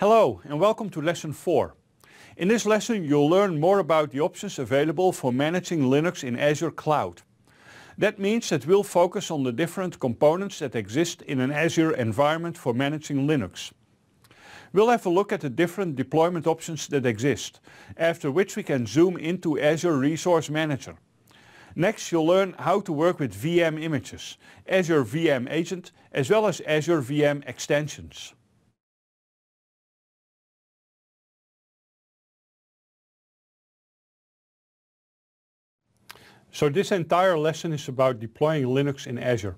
Hello and welcome to lesson 4. In this lesson you'll learn more about the options available for managing Linux in Azure Cloud. That means that we'll focus on the different components that exist in an Azure environment for managing Linux. We'll have a look at the different deployment options that exist, after which we can zoom into Azure Resource Manager. Next you'll learn how to work with VM images, Azure VM Agent as well as Azure VM extensions. So this entire lesson is about deploying Linux in Azure.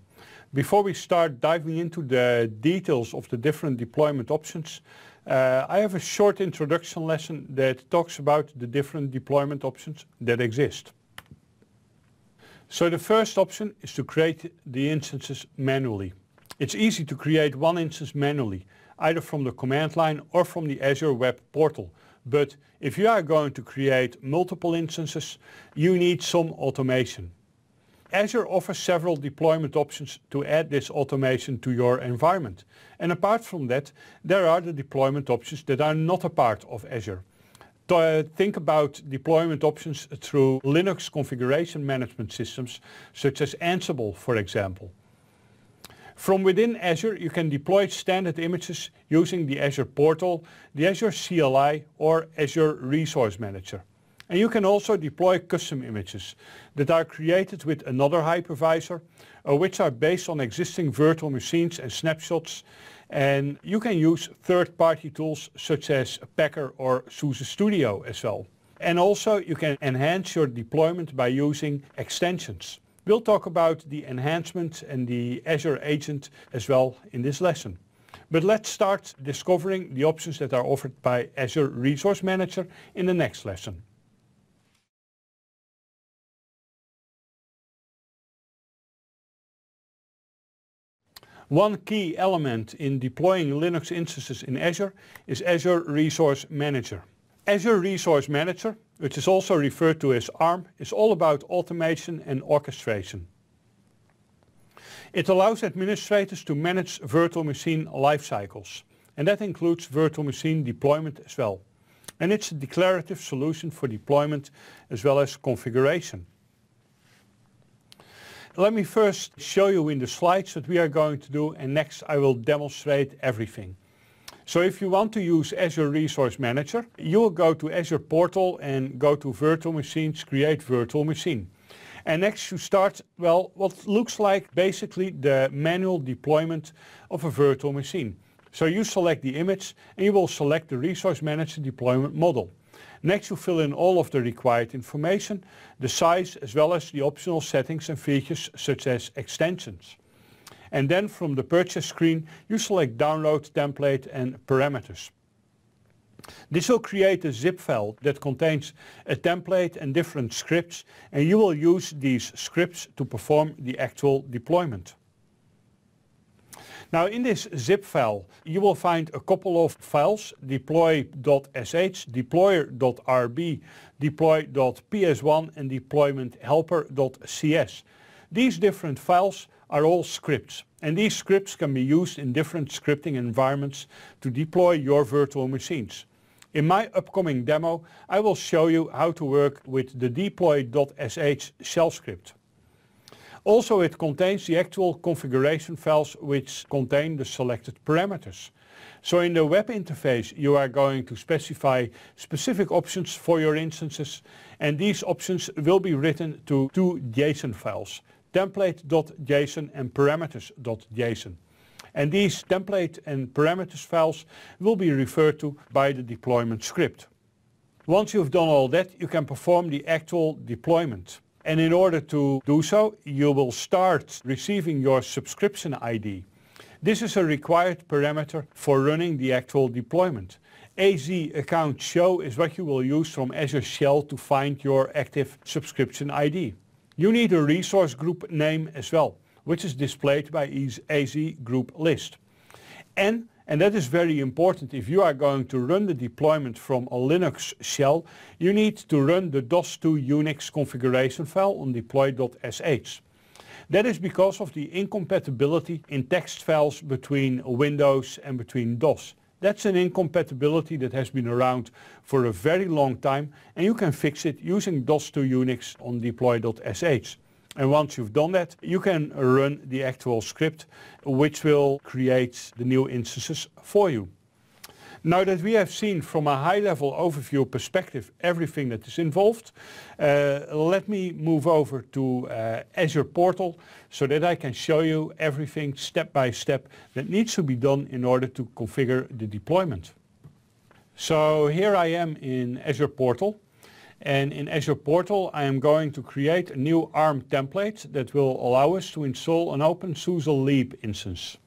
Before we start diving into the details of the different deployment options, uh, I have a short introduction lesson that talks about the different deployment options that exist. So the first option is to create the instances manually. It's easy to create one instance manually, either from the command line or from the Azure Web Portal, but if you are going to create multiple instances, you need some automation. Azure offers several deployment options to add this automation to your environment. And apart from that, there are the deployment options that are not a part of Azure. To, uh, think about deployment options through Linux configuration management systems, such as Ansible, for example. From within Azure, you can deploy standard images using the Azure Portal, the Azure CLI or Azure Resource Manager. And you can also deploy custom images that are created with another hypervisor or uh, which are based on existing virtual machines and snapshots. And you can use third-party tools such as Packer or SUSE Studio as well. And also you can enhance your deployment by using extensions. We'll talk about the enhancement and the Azure agent as well in this lesson. But let's start discovering the options that are offered by Azure Resource Manager in the next lesson. One key element in deploying Linux instances in Azure is Azure Resource Manager. Azure Resource Manager, which is also referred to as ARM, is all about automation and orchestration. It allows administrators to manage virtual machine life cycles, and that includes virtual machine deployment as well. And it's a declarative solution for deployment as well as configuration. Let me first show you in the slides what we are going to do and next I will demonstrate everything. So if you want to use Azure Resource Manager, you will go to Azure Portal and go to Virtual Machines, create Virtual Machine. And next you start, well, what looks like basically the manual deployment of a virtual machine. So you select the image and you will select the Resource Manager deployment model. Next you fill in all of the required information, the size as well as the optional settings and features such as extensions and then from the purchase screen you select download template and parameters. This will create a zip file that contains a template and different scripts and you will use these scripts to perform the actual deployment. Now in this zip file you will find a couple of files deploy.sh, deployer.rb, deploy.ps1 and deploymenthelper.cs. These different files are all scripts. And these scripts can be used in different scripting environments to deploy your virtual machines. In my upcoming demo, I will show you how to work with the deploy.sh shell script. Also it contains the actual configuration files which contain the selected parameters. So in the web interface you are going to specify specific options for your instances and these options will be written to two JSON files template.json and parameters.json. And these template and parameters files will be referred to by the deployment script. Once you've done all that, you can perform the actual deployment. And in order to do so, you will start receiving your subscription ID. This is a required parameter for running the actual deployment. AZ account show is what you will use from Azure Shell to find your active subscription ID. You need a resource group name as well, which is displayed by AZ group list. And, and that is very important, if you are going to run the deployment from a Linux shell, you need to run the DOS2 Unix configuration file on deploy.sh. That is because of the incompatibility in text files between Windows and between DOS. That's an incompatibility that has been around for a very long time and you can fix it using DOS to Unix on deploy.sh. And once you've done that, you can run the actual script which will create the new instances for you. Now that we have seen from a high-level overview perspective everything that is involved, uh, let me move over to uh, Azure Portal so that I can show you everything step by step that needs to be done in order to configure the deployment. So here I am in Azure Portal. And in Azure Portal, I am going to create a new ARM template that will allow us to install an OpenSUSE Leap instance.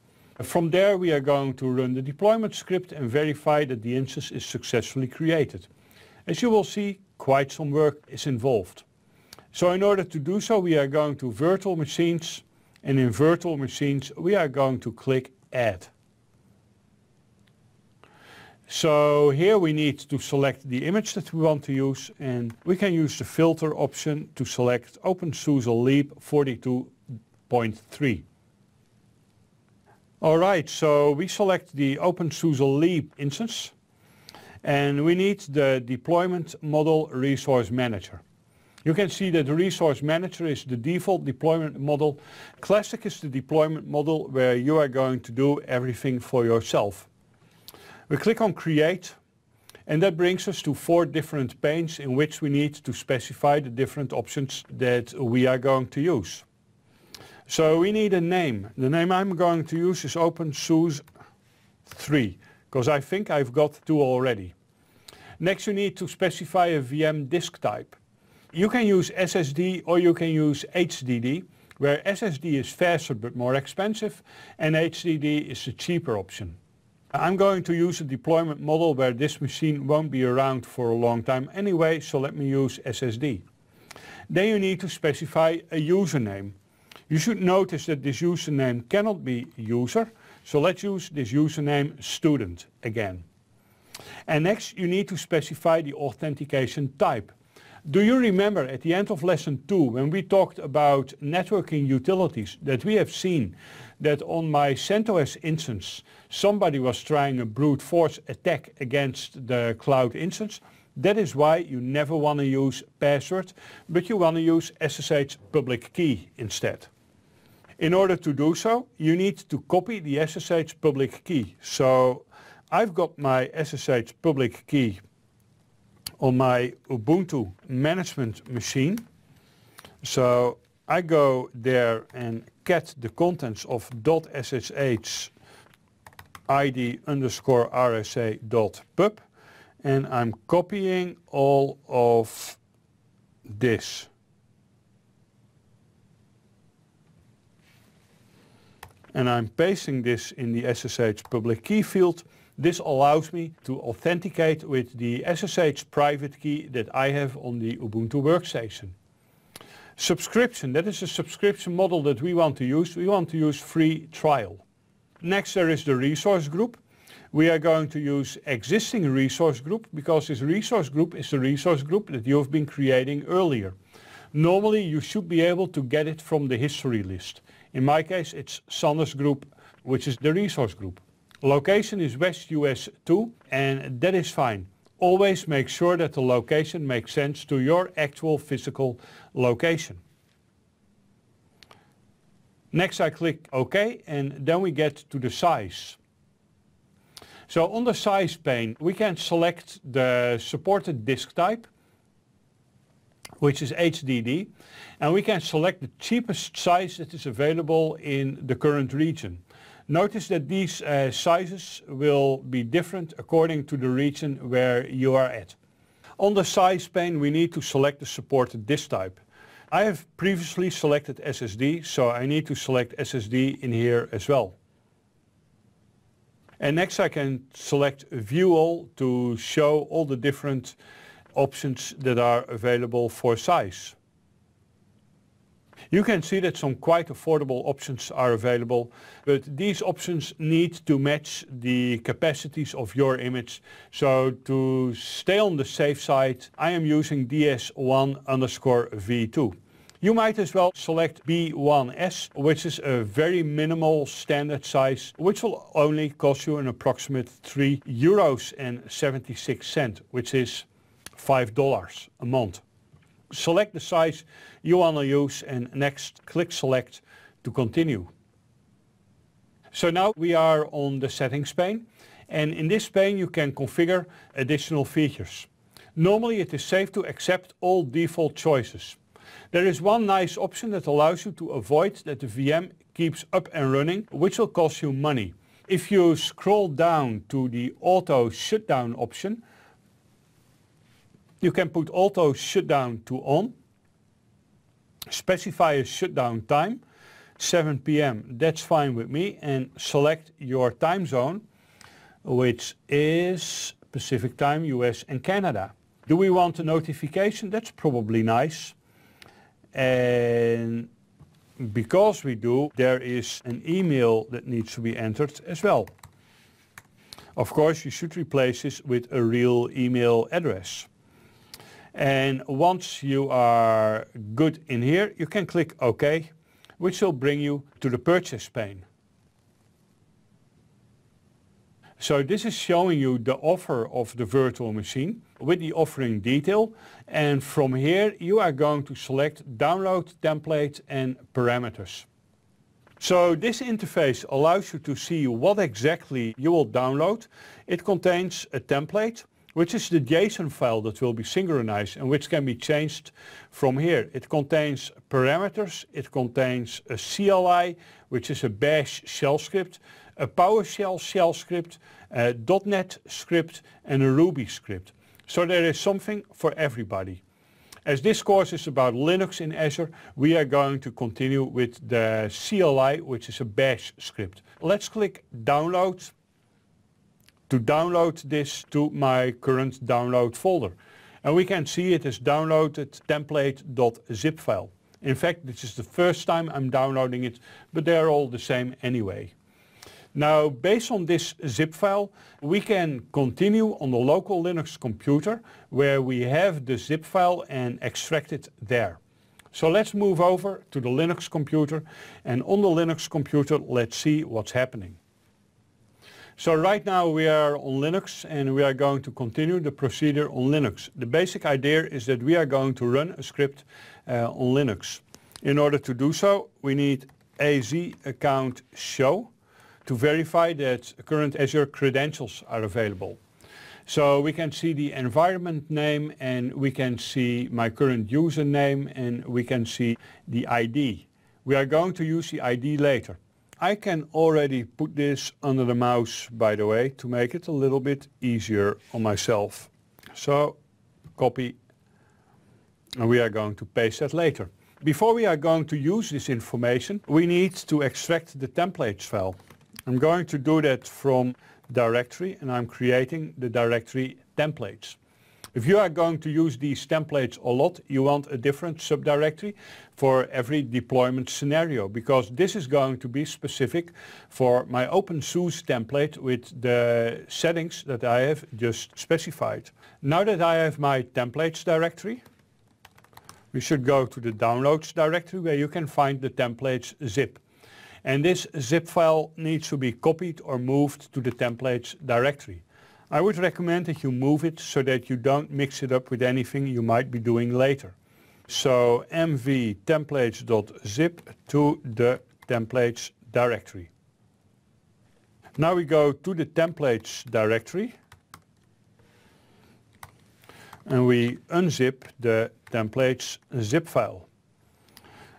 From there we are going to run the deployment script and verify that the instance is successfully created. As you will see, quite some work is involved. So in order to do so we are going to virtual machines and in virtual machines we are going to click add. So here we need to select the image that we want to use and we can use the filter option to select OpenSUSE LEAP 42.3. All right, so we select the OpenSUSE Leap instance and we need the deployment model resource manager. You can see that the resource manager is the default deployment model. Classic is the deployment model where you are going to do everything for yourself. We click on create and that brings us to four different panes in which we need to specify the different options that we are going to use. So we need a name. The name I'm going to use is OpenSUSE 3 because I think I've got two already. Next you need to specify a VM disk type. You can use SSD or you can use HDD where SSD is faster but more expensive and HDD is the cheaper option. I'm going to use a deployment model where this machine won't be around for a long time anyway so let me use SSD. Then you need to specify a username you should notice that this username cannot be user, so let's use this username student again. And next you need to specify the authentication type. Do you remember at the end of lesson 2 when we talked about networking utilities that we have seen that on my CentOS instance somebody was trying a brute force attack against the cloud instance? That is why you never want to use password but you want to use SSH public key instead. In order to do so, you need to copy the SSH public key. So I've got my SSH public key on my Ubuntu management machine. So I go there and get the contents of .ssh id underscore rsa dot pub and I'm copying all of this. and I'm pasting this in the SSH public key field. This allows me to authenticate with the SSH private key that I have on the Ubuntu workstation. Subscription, that is a subscription model that we want to use. We want to use free trial. Next there is the resource group. We are going to use existing resource group because this resource group is the resource group that you have been creating earlier. Normally you should be able to get it from the history list. In my case, it's Sanders Group, which is the resource group. Location is West US 2, and that is fine. Always make sure that the location makes sense to your actual physical location. Next I click OK and then we get to the size. So on the size pane we can select the supported disk type which is HDD. And we can select the cheapest size that is available in the current region. Notice that these uh, sizes will be different according to the region where you are at. On the size pane we need to select the supported disk type. I have previously selected SSD, so I need to select SSD in here as well. And next I can select View All to show all the different options that are available for size. You can see that some quite affordable options are available, but these options need to match the capacities of your image. So to stay on the safe side, I am using DS1 underscore V2. You might as well select B1S, which is a very minimal standard size, which will only cost you an approximate 3 euros and 76 cent, which is $5 a month. Select the size you want to use and next click select to continue. So now we are on the settings pane and in this pane you can configure additional features. Normally it is safe to accept all default choices. There is one nice option that allows you to avoid that the VM keeps up and running which will cost you money. If you scroll down to the auto shutdown option you can put auto shutdown to on, specify a shutdown time, 7 p.m. That's fine with me and select your time zone, which is Pacific time, US and Canada. Do we want a notification? That's probably nice. And because we do, there is an email that needs to be entered as well. Of course, you should replace this with a real email address. And once you are good in here, you can click OK, which will bring you to the purchase pane. So this is showing you the offer of the virtual machine with the offering detail. And from here, you are going to select download templates and parameters. So this interface allows you to see what exactly you will download. It contains a template which is the JSON file that will be synchronized and which can be changed from here. It contains parameters, it contains a CLI, which is a bash shell script, a PowerShell shell script, a .NET script and a Ruby script. So there is something for everybody. As this course is about Linux in Azure, we are going to continue with the CLI, which is a bash script. Let's click download to download this to my current download folder. And we can see it is downloaded template.zip file. In fact, this is the first time I'm downloading it, but they're all the same anyway. Now, based on this zip file, we can continue on the local Linux computer where we have the zip file and extract it there. So let's move over to the Linux computer and on the Linux computer, let's see what's happening. So right now we are on Linux and we are going to continue the procedure on Linux. The basic idea is that we are going to run a script uh, on Linux. In order to do so we need AZ account show to verify that current Azure credentials are available. So we can see the environment name and we can see my current username and we can see the ID. We are going to use the ID later. I can already put this under the mouse, by the way, to make it a little bit easier on myself. So copy and we are going to paste that later. Before we are going to use this information, we need to extract the templates file. I'm going to do that from directory and I'm creating the directory templates. If you are going to use these templates a lot, you want a different subdirectory for every deployment scenario because this is going to be specific for my OpenSUSE template with the settings that I have just specified. Now that I have my templates directory, we should go to the downloads directory where you can find the templates zip. And this zip file needs to be copied or moved to the templates directory. I would recommend that you move it so that you don't mix it up with anything you might be doing later. So mv templates.zip to the templates directory. Now we go to the templates directory and we unzip the templates zip file.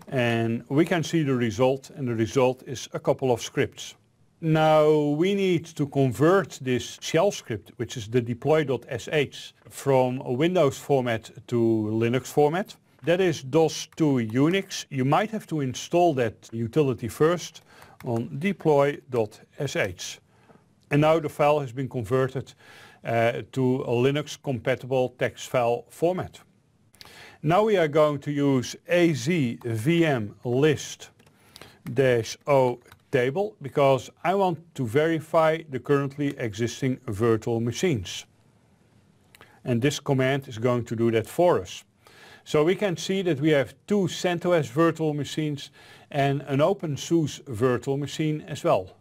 And we can see the result and the result is a couple of scripts. Now we need to convert this shell script, which is the deploy.sh, from a Windows format to Linux format. That is DOS to Unix. You might have to install that utility first on deploy.sh. And now the file has been converted uh, to a Linux compatible text file format. Now we are going to use azvm list o table because I want to verify the currently existing virtual machines. And this command is going to do that for us. So we can see that we have two CentOS virtual machines and an OpenSUSE virtual machine as well.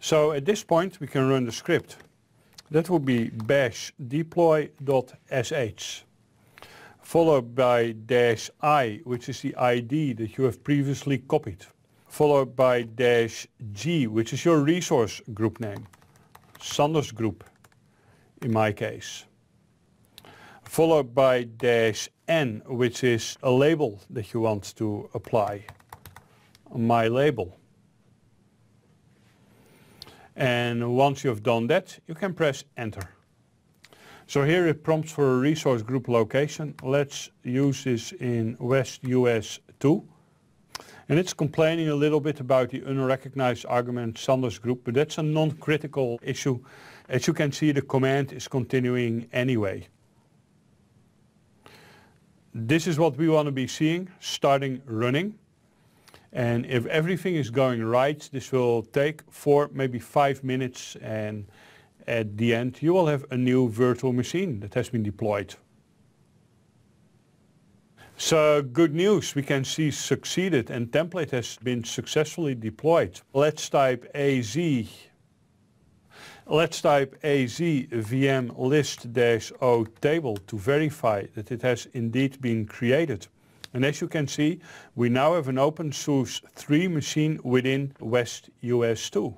So at this point we can run the script. That will be bash deploy.sh followed by dash i which is the ID that you have previously copied followed by dash G, which is your resource group name, Sanders group in my case, followed by dash N, which is a label that you want to apply, my label. And once you've done that, you can press enter. So here it prompts for a resource group location. Let's use this in West US 2. And it's complaining a little bit about the unrecognized argument Sanders group, but that's a non-critical issue. As you can see, the command is continuing anyway. This is what we want to be seeing, starting running. And if everything is going right, this will take four, maybe five minutes. And at the end, you will have a new virtual machine that has been deployed. So good news, we can see succeeded and template has been successfully deployed. Let's type AZ. Let's type AZ VM list O table to verify that it has indeed been created. And as you can see, we now have an open source 3 machine within West US 2.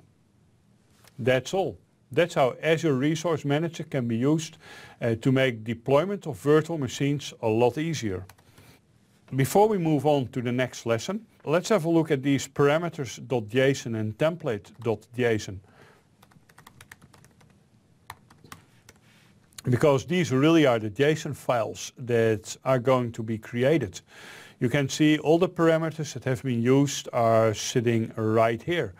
That's all. That's how Azure Resource Manager can be used uh, to make deployment of virtual machines a lot easier. Before we move on to the next lesson, let's have a look at these parameters.json and template.json. Because these really are the JSON files that are going to be created. You can see all the parameters that have been used are sitting right here.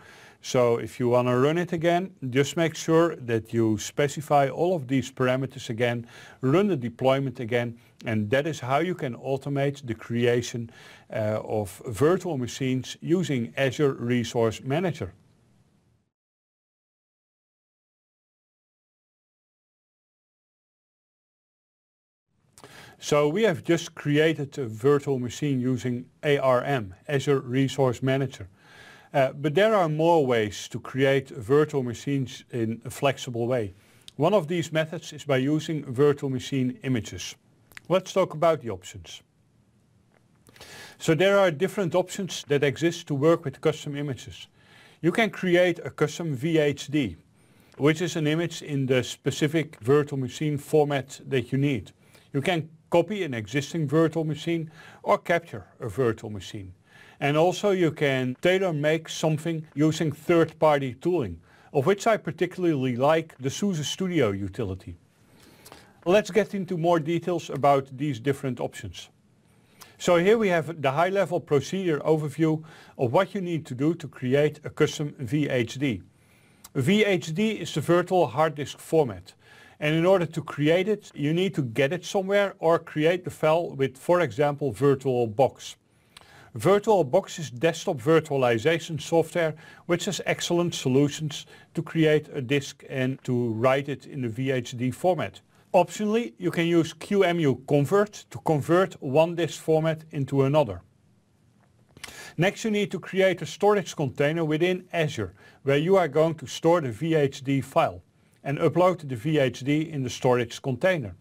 So if you want to run it again, just make sure that you specify all of these parameters again, run the deployment again, and that is how you can automate the creation uh, of virtual machines using Azure Resource Manager. So we have just created a virtual machine using ARM, Azure Resource Manager. Uh, but there are more ways to create virtual machines in a flexible way. One of these methods is by using virtual machine images. Let's talk about the options. So there are different options that exist to work with custom images. You can create a custom VHD, which is an image in the specific virtual machine format that you need. You can copy an existing virtual machine or capture a virtual machine. And also you can tailor make something using third-party tooling, of which I particularly like the SUSE Studio utility. Let's get into more details about these different options. So here we have the high-level procedure overview of what you need to do to create a custom VHD. VHD is the virtual hard disk format. And in order to create it, you need to get it somewhere or create the file with, for example, VirtualBox. VirtualBox is desktop virtualization software which has excellent solutions to create a disk and to write it in the VHD format. Optionally, you can use QMU Convert to convert one disk format into another. Next, you need to create a storage container within Azure, where you are going to store the VHD file and upload the VHD in the storage container.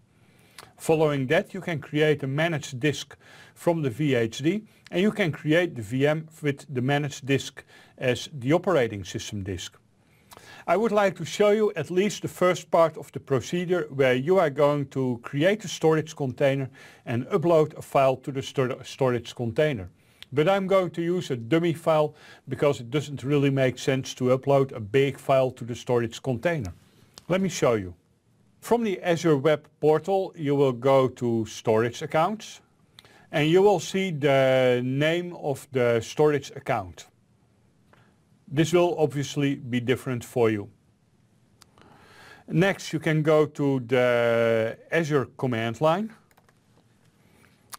Following that, you can create a managed disk from the VHD and you can create the VM with the managed disk as the operating system disk. I would like to show you at least the first part of the procedure where you are going to create a storage container and upload a file to the storage container. But I'm going to use a dummy file because it doesn't really make sense to upload a big file to the storage container. Let me show you. From the Azure Web Portal you will go to Storage Accounts and you will see the name of the storage account. This will obviously be different for you. Next, you can go to the Azure command line.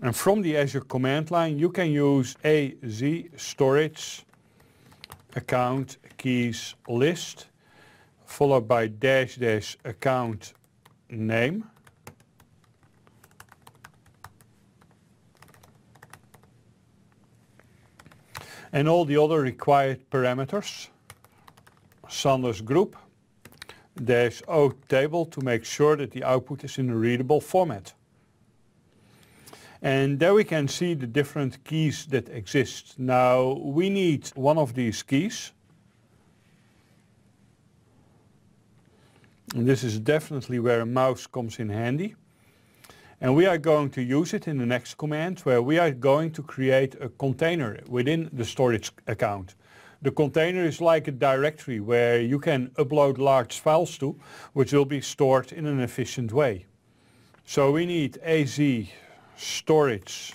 And from the Azure command line, you can use AZ storage account keys list followed by dash dash account name. and all the other required parameters. Sanders group. There's out table to make sure that the output is in a readable format. And there we can see the different keys that exist. Now we need one of these keys. And this is definitely where a mouse comes in handy. And we are going to use it in the next command where we are going to create a container within the storage account. The container is like a directory where you can upload large files to, which will be stored in an efficient way. So we need AZ storage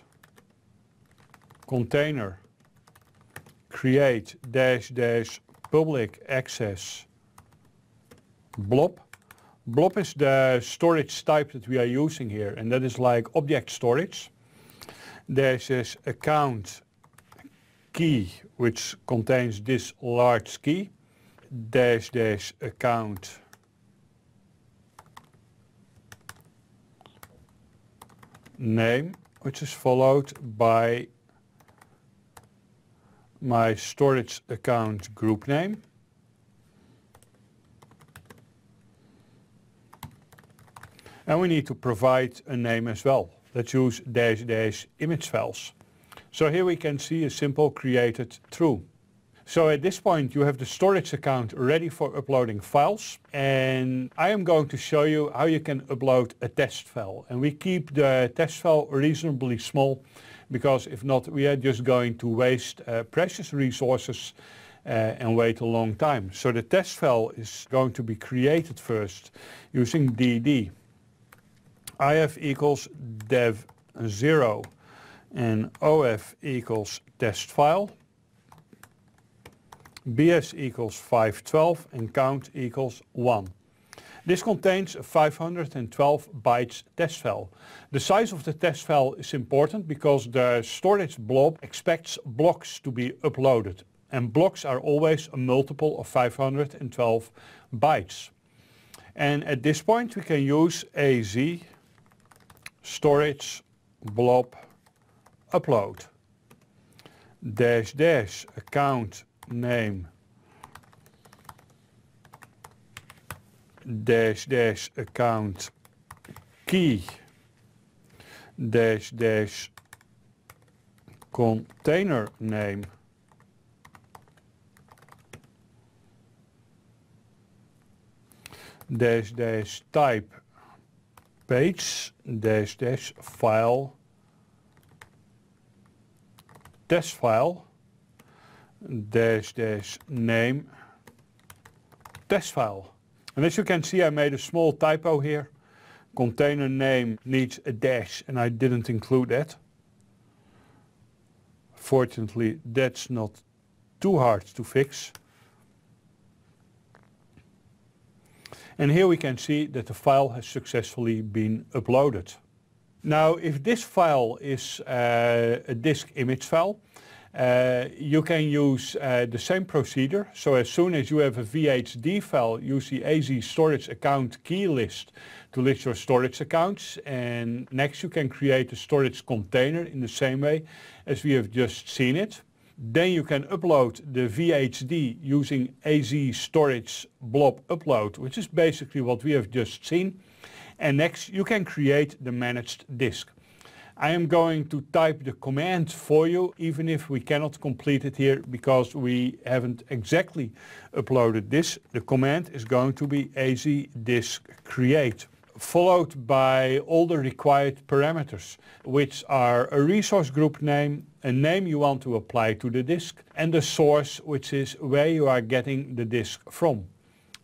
container create dash dash public access blob Blob is the storage type that we are using here and that is like object storage. There's this account key which contains this large key. There's this account name which is followed by my storage account group name And we need to provide a name as well. Let's use dash dash image files. So here we can see a simple created true. So at this point you have the storage account ready for uploading files and I am going to show you how you can upload a test file and we keep the test file reasonably small because if not we are just going to waste uh, precious resources uh, and wait a long time. So the test file is going to be created first using DD. IF equals dev 0 and OF equals test file. BS equals 512 and count equals 1. This contains a 512 bytes test file. The size of the test file is important because the storage blob expects blocks to be uploaded and blocks are always a multiple of 512 bytes. And at this point we can use AZ storage blob upload dash dash account name dash dash account key dash dash container name dash dash type page dash dash file test file dash dash name test file. And as you can see I made a small typo here. Container name needs a dash and I didn't include that. Fortunately that's not too hard to fix. And here we can see that the file has successfully been uploaded. Now if this file is uh, a disk image file, uh, you can use uh, the same procedure. So as soon as you have a VHD file, use the AZ storage account key list to list your storage accounts. And next you can create a storage container in the same way as we have just seen it. Then you can upload the VHD using AZ storage blob upload, which is basically what we have just seen. And next you can create the managed disk. I am going to type the command for you, even if we cannot complete it here because we haven't exactly uploaded this. The command is going to be az disk create followed by all the required parameters, which are a resource group name, a name you want to apply to the disk, and the source, which is where you are getting the disk from.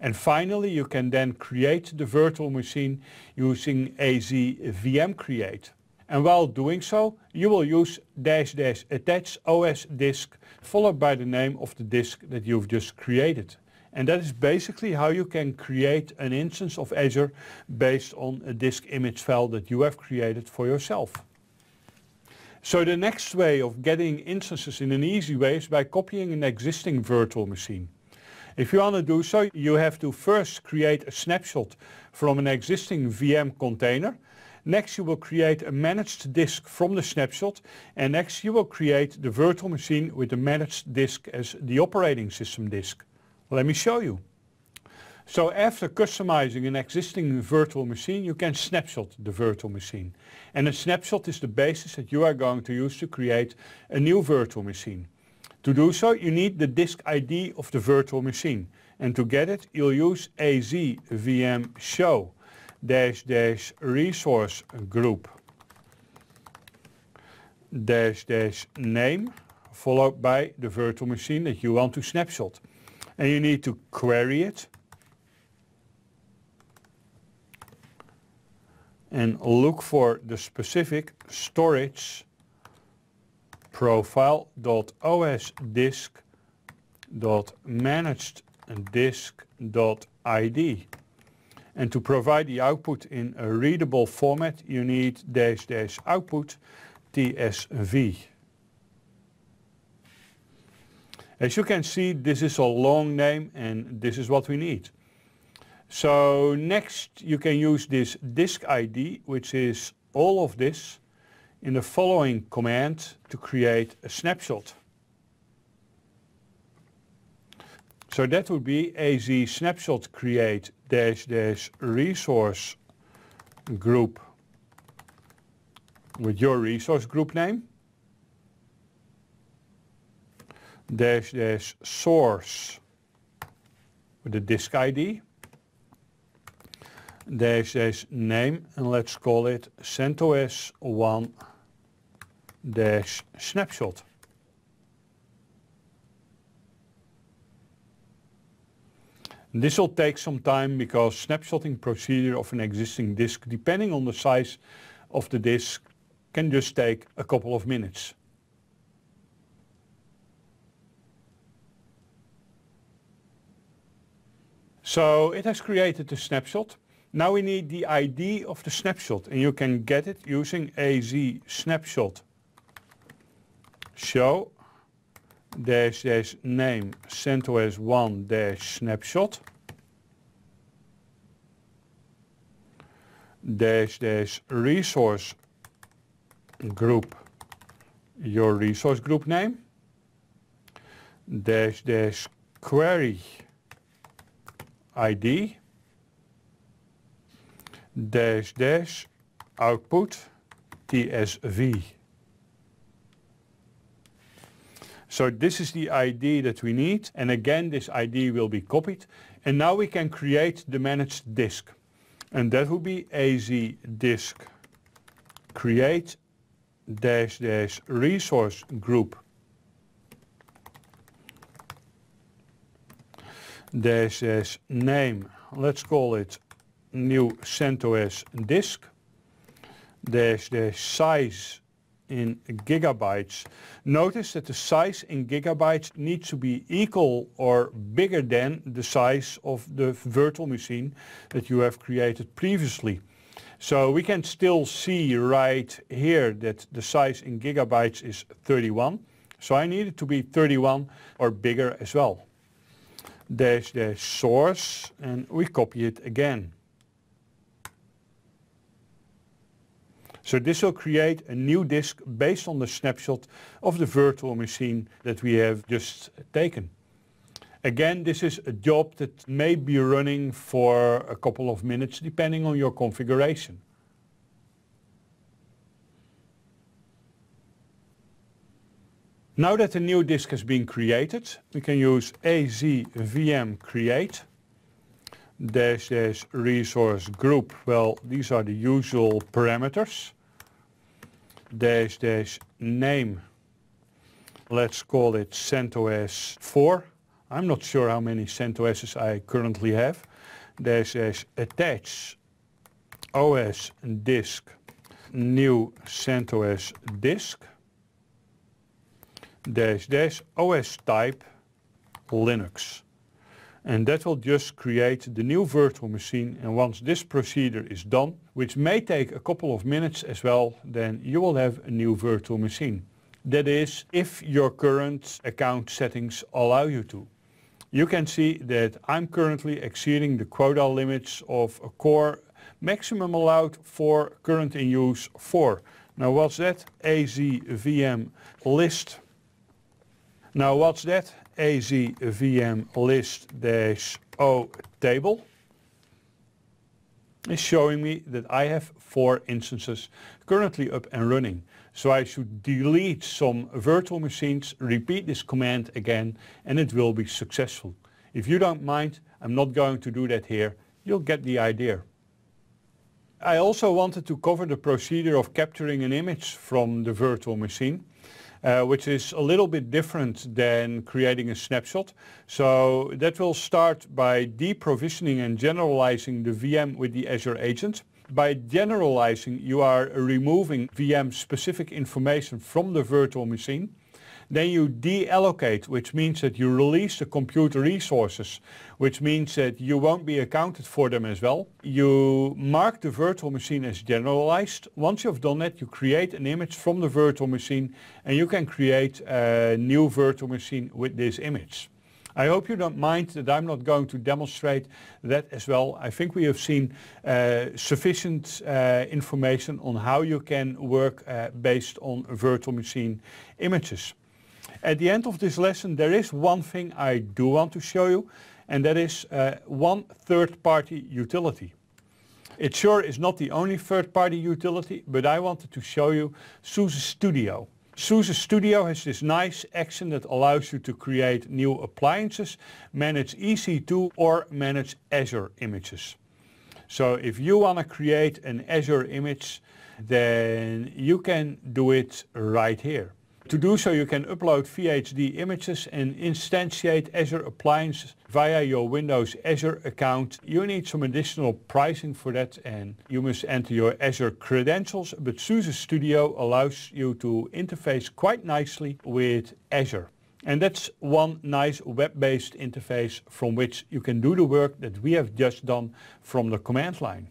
And finally, you can then create the virtual machine using AZ VM create. And while doing so, you will use dash dash attach OS disk followed by the name of the disk that you've just created. And that is basically how you can create an instance of Azure based on a disk image file that you have created for yourself. So the next way of getting instances in an easy way is by copying an existing virtual machine. If you want to do so, you have to first create a snapshot from an existing VM container. Next you will create a managed disk from the snapshot and next you will create the virtual machine with the managed disk as the operating system disk. Let me show you. So after customizing an existing virtual machine, you can snapshot the virtual machine. And a snapshot is the basis that you are going to use to create a new virtual machine. To do so, you need the disk ID of the virtual machine. And to get it, you'll use AZ VM show dash dash resource group dash dash name followed by the virtual machine that you want to snapshot and you need to query it and look for the specific storage profile.osdisk.managedDisk.id disk dot managed disk dot id and to provide the output in a readable format you need dash dash output tsv As you can see, this is a long name and this is what we need. So next you can use this disk ID, which is all of this, in the following command to create a snapshot. So that would be az snapshot create dash dash resource group with your resource group name. dash dash source with the disk ID dash dash name and let's call it CentOS 1 dash snapshot. This will take some time because snapshotting procedure of an existing disk depending on the size of the disk can just take a couple of minutes. So it has created the snapshot. Now we need the ID of the snapshot and you can get it using az snapshot show dash dash name CentOS 1 dash snapshot dash dash resource group your resource group name dash dash query ID dash dash output TSV. So this is the ID that we need and again this ID will be copied and now we can create the managed disk and that will be AZ disk create dash dash resource group This is name. Let's call it new CentOS disk. There's the size in gigabytes. Notice that the size in gigabytes needs to be equal or bigger than the size of the virtual machine that you have created previously. So we can still see right here that the size in gigabytes is 31. So I need it to be 31 or bigger as well dash dash source and we copy it again. So this will create a new disk based on the snapshot of the virtual machine that we have just taken. Again, this is a job that may be running for a couple of minutes depending on your configuration. Now that the new disk has been created, we can use azvm create. dash dash resource group. Well, these are the usual parameters. Dash dash name. Let's call it CentOS 4. I'm not sure how many CentOSs I currently have. There's dash attach OS disk, new CentOS disk dash dash OS type Linux. And that will just create the new virtual machine. And once this procedure is done, which may take a couple of minutes as well, then you will have a new virtual machine. That is, if your current account settings allow you to. You can see that I'm currently exceeding the quota limits of a core maximum allowed for current in use 4. Now what's that? AZVM list now what's that? azvm list dash o table is showing me that I have four instances currently up and running. So I should delete some virtual machines, repeat this command again, and it will be successful. If you don't mind, I'm not going to do that here. You'll get the idea. I also wanted to cover the procedure of capturing an image from the virtual machine. Uh, which is a little bit different than creating a snapshot. So that will start by deprovisioning and generalizing the VM with the Azure agent. By generalizing, you are removing VM-specific information from the virtual machine. Then you deallocate, which means that you release the computer resources, which means that you won't be accounted for them as well. You mark the virtual machine as generalized. Once you've done that, you create an image from the virtual machine and you can create a new virtual machine with this image. I hope you don't mind that I'm not going to demonstrate that as well. I think we have seen uh, sufficient uh, information on how you can work uh, based on virtual machine images. At the end of this lesson, there is one thing I do want to show you, and that is uh, one third-party utility. It sure is not the only third-party utility, but I wanted to show you SUSE Studio. SUSE Studio has this nice action that allows you to create new appliances, manage EC2 or manage Azure images. So if you want to create an Azure image, then you can do it right here. To do so, you can upload VHD images and instantiate Azure appliances via your Windows Azure account. You need some additional pricing for that and you must enter your Azure credentials, but SUSE Studio allows you to interface quite nicely with Azure. And that's one nice web-based interface from which you can do the work that we have just done from the command line.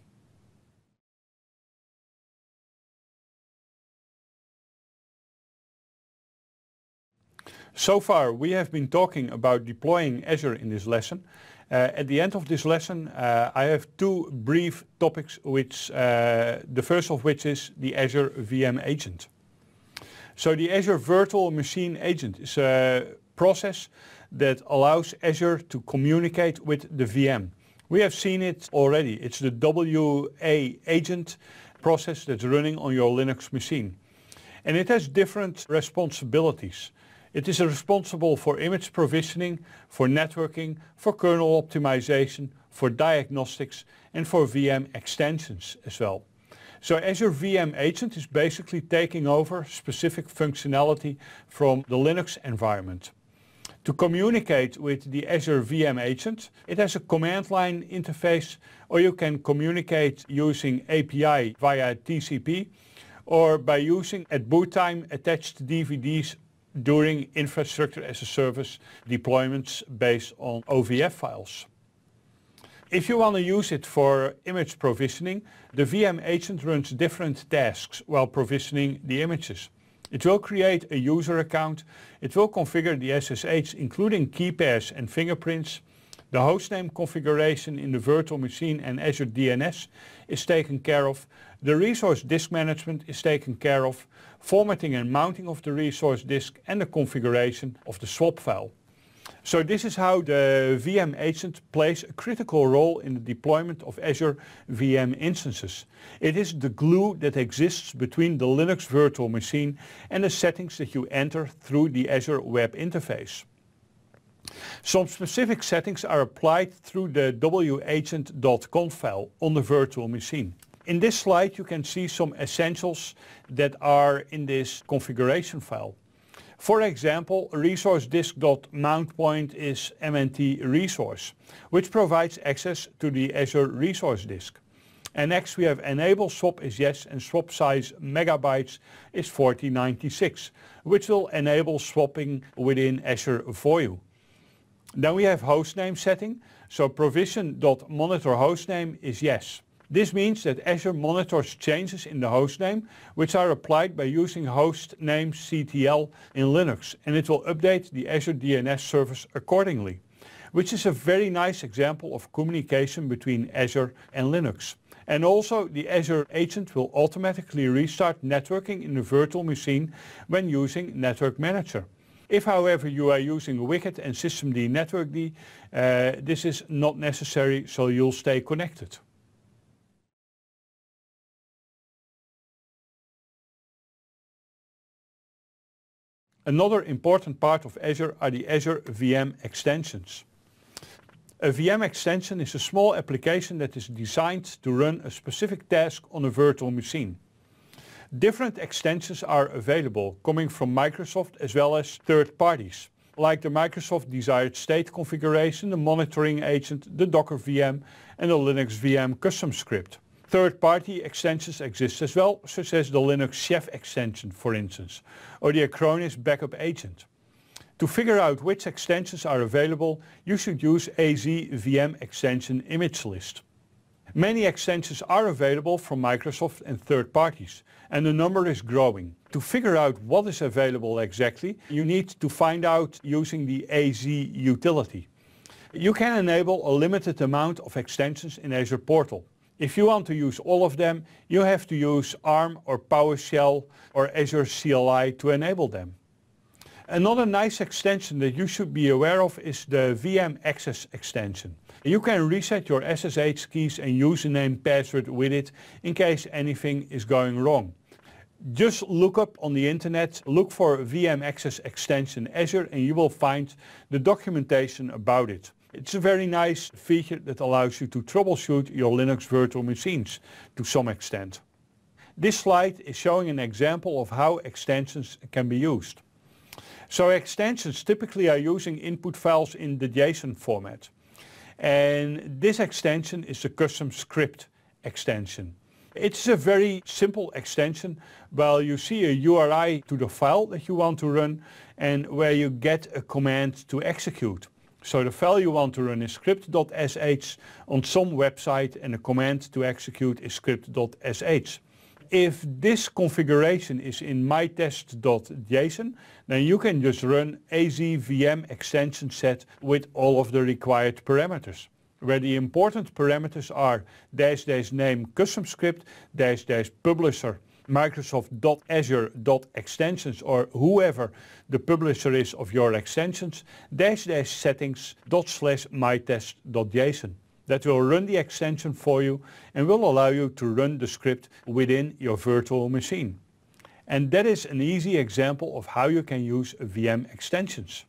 So far we have been talking about deploying Azure in this lesson. Uh, at the end of this lesson uh, I have two brief topics which uh, the first of which is the Azure VM agent. So the Azure Virtual Machine Agent is a process that allows Azure to communicate with the VM. We have seen it already. It's the WA agent process that's running on your Linux machine. And it has different responsibilities. It is responsible for image provisioning, for networking, for kernel optimization, for diagnostics and for VM extensions as well. So Azure VM Agent is basically taking over specific functionality from the Linux environment. To communicate with the Azure VM Agent, it has a command line interface or you can communicate using API via TCP or by using at boot time attached DVDs during infrastructure as a service deployments based on OVF files. If you want to use it for image provisioning, the VM agent runs different tasks while provisioning the images. It will create a user account, it will configure the SSH including key pairs and fingerprints, the hostname configuration in the virtual machine and Azure DNS is taken care of. The resource disk management is taken care of formatting and mounting of the resource disk and the configuration of the swap file. So this is how the VM agent plays a critical role in the deployment of Azure VM instances. It is the glue that exists between the Linux virtual machine and the settings that you enter through the Azure web interface. Some specific settings are applied through the wagent.conf file on the virtual machine. In this slide you can see some essentials that are in this configuration file. For example, resource disk.mount point is MNT resource, which provides access to the Azure resource disk. And next we have enable swap is yes and swap size megabytes is 4096, which will enable swapping within Azure for you. Then we have hostname setting, so provision.monitor hostname is yes. This means that Azure monitors changes in the hostname, which are applied by using hostname CTL in Linux, and it will update the Azure DNS service accordingly, which is a very nice example of communication between Azure and Linux. And also the Azure agent will automatically restart networking in the virtual machine when using Network Manager. If however you are using Wicket and Systemd Networkd, uh, this is not necessary so you'll stay connected. Another important part of Azure are the Azure VM extensions. A VM extension is a small application that is designed to run a specific task on a virtual machine. Different extensions are available coming from Microsoft as well as third parties, like the Microsoft desired state configuration, the monitoring agent, the Docker VM and the Linux VM custom script. Third-party extensions exist as well, such as the Linux Chef extension, for instance, or the Acronis Backup Agent. To figure out which extensions are available, you should use AZ VM Extension Image List. Many extensions are available from Microsoft and third parties, and the number is growing. To figure out what is available exactly, you need to find out using the AZ utility. You can enable a limited amount of extensions in Azure Portal. If you want to use all of them, you have to use ARM or PowerShell or Azure CLI to enable them. Another nice extension that you should be aware of is the VM access extension. You can reset your SSH keys and username password with it in case anything is going wrong. Just look up on the internet, look for VM access extension Azure and you will find the documentation about it. It's a very nice feature that allows you to troubleshoot your Linux virtual machines to some extent. This slide is showing an example of how extensions can be used. So extensions typically are using input files in the JSON format. And this extension is the custom script extension. It's a very simple extension where you see a URI to the file that you want to run and where you get a command to execute. So the file you want to run is script.sh on some website and the command to execute is script.sh. If this configuration is in mytest.json, then you can just run azvm extension set with all of the required parameters where the important parameters are dash dash name custom script dash dash publisher Microsoft.azure.extensions or whoever the publisher is of your extensions, dash dash settings dot slash mytest.json. That will run the extension for you and will allow you to run the script within your virtual machine. And that is an easy example of how you can use VM extensions.